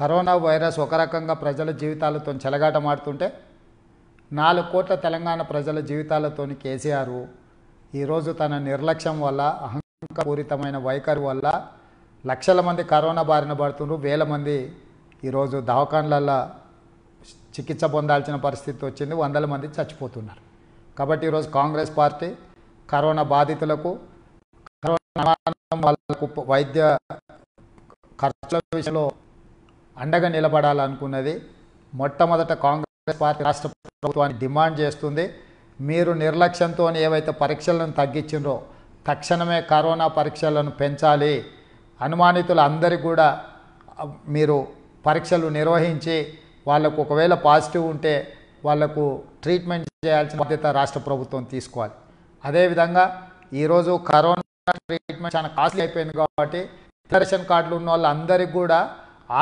corona virus ఒక రకంగా ప్రజల జీవితాలతో చెలగాటమాడుతుంటే నాలుగు కోట్ల తెలంగాణ ప్రజల జీవితాలతో కేసీఆర్ ఈరోజు తన నిర్లక్ష్యం వల్ల అహంకపూరితమైన వైఖరి వల్ల లక్షల మంది కరోనా బారిన పడుతున్నారు వేల మంది ఈరోజు దవాఖాన్లల్లో చికిత్స పొందాల్సిన పరిస్థితి వచ్చింది వందల మంది చచ్చిపోతున్నారు కాబట్టి ఈరోజు కాంగ్రెస్ పార్టీ కరోనా బాధితులకు కరోనా వాళ్ళకు వైద్య ఖర్చుల విషయంలో అండగా నిలబడాలనుకున్నది మొట్టమొదట కాంగ్రెస్ పార్టీ రాష్ట్ర ప్రభుత్వాన్ని డిమాండ్ చేస్తుంది మీరు నిర్లక్ష్యంతో ఏవైతే పరీక్షలను తగ్గించిండ్రో తక్షణమే కరోనా పరీక్షలను పెంచాలి అనుమానితులందరికీ కూడా మీరు పరీక్షలు నిర్వహించి వాళ్ళకు ఒకవేళ పాజిటివ్ ఉంటే వాళ్లకు ట్రీట్మెంట్ చేయాల్సిన బాధ్యత రాష్ట్ర ప్రభుత్వం తీసుకోవాలి అదేవిధంగా ఈరోజు కరోనా ట్రీట్మెంట్ చాలా కాస్ట్లీ అయిపోయింది కాబట్టి రేషన్ కార్డులు ఉన్న వాళ్ళందరికీ కూడా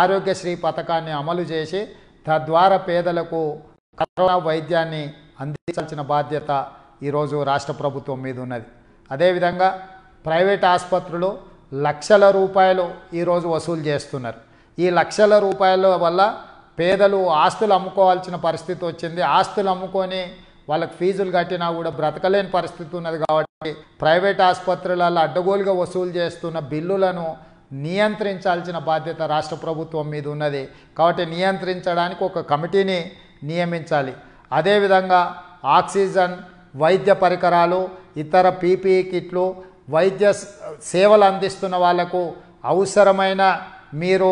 ఆరోగ్యశ్రీ పథకాన్ని అమలు చేసి తద్వారా పేదలకు కరోనా వైద్యాన్ని అందించాల్సిన బాధ్యత ఈరోజు రాష్ట్ర ప్రభుత్వం మీద ఉన్నది అదేవిధంగా ప్రైవేట్ ఆసుపత్రులు లక్షల రూపాయలు ఈరోజు వసూలు చేస్తున్నారు ఈ లక్షల రూపాయల వల్ల పేదలు ఆస్తులు అమ్ముకోవాల్సిన పరిస్థితి వచ్చింది ఆస్తులు అమ్ముకొని వాళ్ళకి ఫీజులు కట్టినా కూడా బ్రతకలేని పరిస్థితి ఉన్నది కాబట్టి ప్రైవేట్ ఆసుపత్రులలో అడ్డగోలుగా వసూలు చేస్తున్న బిల్లులను నియంత్రించాల్సిన బాధ్యత రాష్ట్ర ప్రభుత్వం మీద ఉన్నది కాబట్టి నియంత్రించడానికి ఒక కమిటీని నియమించాలి అదేవిధంగా ఆక్సిజన్ వైద్య పరికరాలు ఇతర పీపీఈ కిట్లు వైద్య సేవలు అందిస్తున్న వాళ్లకు అవసరమైన మీరు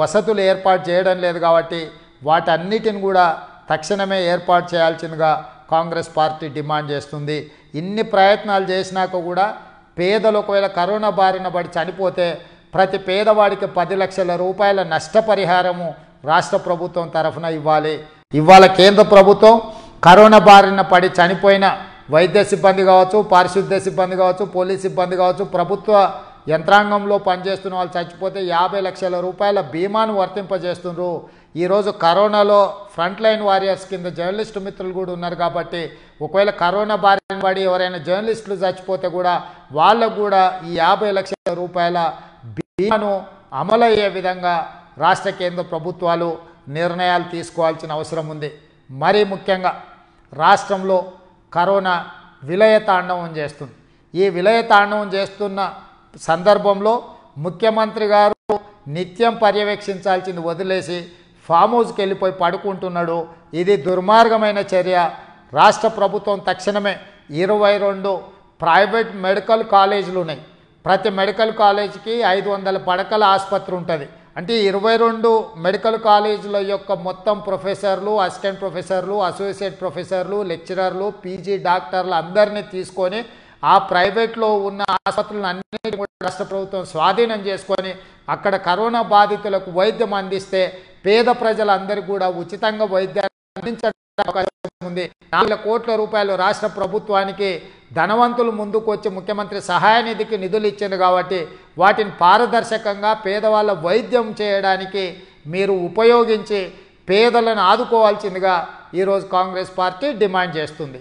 వసతులు ఏర్పాటు చేయడం లేదు కాబట్టి వాటన్నిటిని కూడా తక్షణమే ఏర్పాటు చేయాల్సిందిగా కాంగ్రెస్ పార్టీ డిమాండ్ చేస్తుంది ఇన్ని ప్రయత్నాలు చేసినాక కూడా పేదలు ఒకవేళ కరోనా బారిన పడి చనిపోతే ప్రతి పేదవాడికి పది లక్షల రూపాయల నష్టపరిహారము రాష్ట్ర ప్రభుత్వం తరఫున ఇవ్వాలి ఇవాళ కేంద్ర ప్రభుత్వం కరోనా బారిన పడి చనిపోయిన వైద్య సిబ్బంది కావచ్చు పారిశుద్ధ్య సిబ్బంది కావచ్చు పోలీస్ సిబ్బంది కావచ్చు ప్రభుత్వ యంత్రాంగంలో పనిచేస్తున్న వాళ్ళు చచ్చిపోతే యాభై లక్షల రూపాయల బీమాను వర్తింపజేస్తున్నారు ఈరోజు కరోనాలో ఫ్రంట్ లైన్ వారియర్స్ కింద జర్నలిస్ట్ మిత్రులు కూడా ఉన్నారు కాబట్టి ఒకవేళ కరోనా బారిన పడి ఎవరైనా జర్నలిస్టులు చచ్చిపోతే కూడా వాళ్ళకు కూడా ఈ యాభై లక్షల రూపాయల బీమాను అమలయ్యే విధంగా రాష్ట్ర కేంద్ర ప్రభుత్వాలు నిర్ణయాలు తీసుకోవాల్సిన అవసరం ఉంది మరీ ముఖ్యంగా రాష్ట్రంలో కరోనా విలయ తాండవం చేస్తుంది ఈ విలయ తాండవం చేస్తున్న సందర్భంలో ముఖ్యమంత్రి గారు నిత్యం పర్యవేక్షించాల్సింది వదిలేసి ఫామ్ హౌస్కి వెళ్ళిపోయి పడుకుంటున్నాడు ఇది దుర్మార్గమైన చర్య రాష్ట్ర ప్రభుత్వం తక్షణమే ఇరవై రెండు ప్రైవేట్ మెడికల్ కాలేజీలు ఉన్నాయి ప్రతి మెడికల్ కాలేజీకి ఐదు వందల పడకల ఆసుపత్రి ఉంటుంది అంటే ఇరవై రెండు మెడికల్ కాలేజీల యొక్క మొత్తం ప్రొఫెసర్లు అసిస్టెంట్ ప్రొఫెసర్లు అసోసియేట్ ప్రొఫెసర్లు లెక్చరర్లు పీజీ డాక్టర్లు అందరినీ తీసుకొని ఆ ప్రైవేట్లో ఉన్న ఆసుపత్రులను కూడా రాష్ట్ర ప్రభుత్వం స్వాధీనం చేసుకొని అక్కడ కరోనా బాధితులకు వైద్యం అందిస్తే పేద ప్రజలందరికీ కూడా ఉచితంగా వైద్యాన్ని అందించడానికి అవకాశం ఉంది నాలుగు కోట్ల రూపాయలు రాష్ట్ర ప్రభుత్వానికి ధనవంతులు ముందుకు వచ్చి ముఖ్యమంత్రి సహాయ నిధికి నిధులు ఇచ్చింది కాబట్టి వాటిని పారదర్శకంగా పేదవాళ్ళ వైద్యం చేయడానికి మీరు ఉపయోగించి పేదలను ఆదుకోవాల్సిందిగా ఈరోజు కాంగ్రెస్ పార్టీ డిమాండ్ చేస్తుంది